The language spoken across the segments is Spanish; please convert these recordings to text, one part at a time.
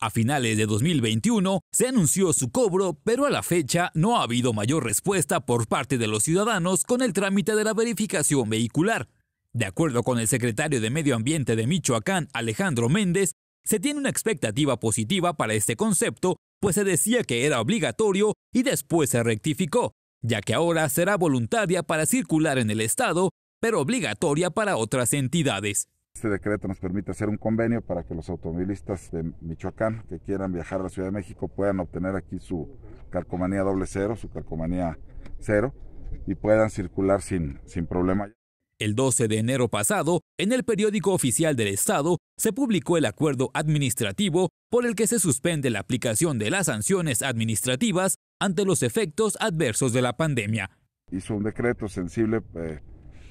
A finales de 2021 se anunció su cobro, pero a la fecha no ha habido mayor respuesta por parte de los ciudadanos con el trámite de la verificación vehicular. De acuerdo con el secretario de Medio Ambiente de Michoacán, Alejandro Méndez, se tiene una expectativa positiva para este concepto, pues se decía que era obligatorio y después se rectificó, ya que ahora será voluntaria para circular en el Estado, pero obligatoria para otras entidades. Este decreto nos permite hacer un convenio para que los automovilistas de Michoacán que quieran viajar a la Ciudad de México puedan obtener aquí su calcomanía doble cero, su calcomanía cero, y puedan circular sin, sin problema. El 12 de enero pasado, en el periódico oficial del Estado, se publicó el acuerdo administrativo por el que se suspende la aplicación de las sanciones administrativas ante los efectos adversos de la pandemia. Hizo un decreto sensible. Eh,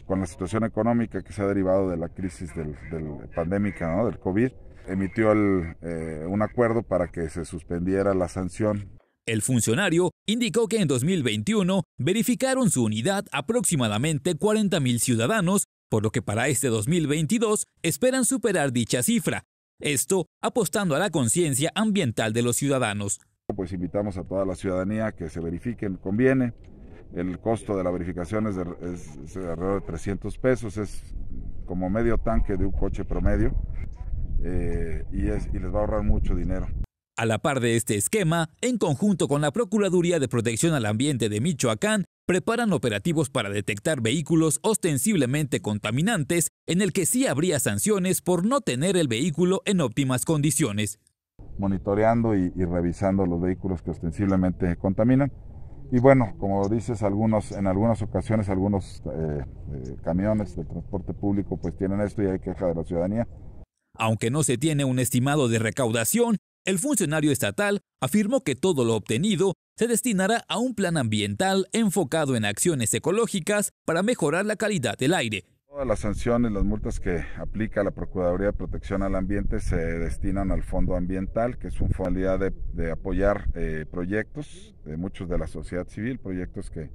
con la situación económica que se ha derivado de la crisis del, la pandémica, del COVID, emitió eh, un acuerdo para que se suspendiera la sanción. El funcionario indicó que en 2021 verificaron su unidad aproximadamente 40.000 ciudadanos, por lo que para este 2022 esperan superar dicha cifra. Esto apostando a la conciencia ambiental de los ciudadanos. Pues invitamos a toda la ciudadanía que se verifiquen, conviene, el costo de la verificación es, de, alrededor de 300 pesos, es como medio tanque de un coche promedio eh, y, les va a ahorrar mucho dinero. A la par de este esquema, en conjunto con la Procuraduría de Protección al Ambiente de Michoacán, preparan operativos para detectar vehículos ostensiblemente contaminantes, en el que sí habría sanciones por no tener el vehículo en óptimas condiciones. Monitoreando y, y revisando los vehículos que ostensiblemente contaminan, y bueno, como dices, algunos, en algunas ocasiones algunos eh, eh, camiones de transporte público pues tienen esto y hay queja de la ciudadanía. Aunque no se tiene un estimado de recaudación, el funcionario estatal afirmó que todo lo obtenido se destinará a un plan ambiental enfocado en acciones ecológicas para mejorar la calidad del aire, Todas las sanciones, las multas que aplica la Procuraduría de Protección al Ambiente se destinan al Fondo Ambiental, que es una finalidad de, apoyar eh, proyectos de muchos de la sociedad civil, proyectos que,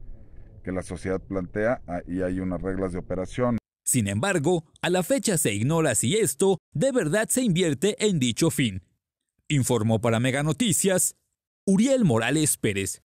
la sociedad plantea ah, y hay unas reglas de operación. Sin embargo, a la fecha se ignora si esto de verdad se invierte en dicho fin. Informó para Mega Noticias Uriel Morales Pérez.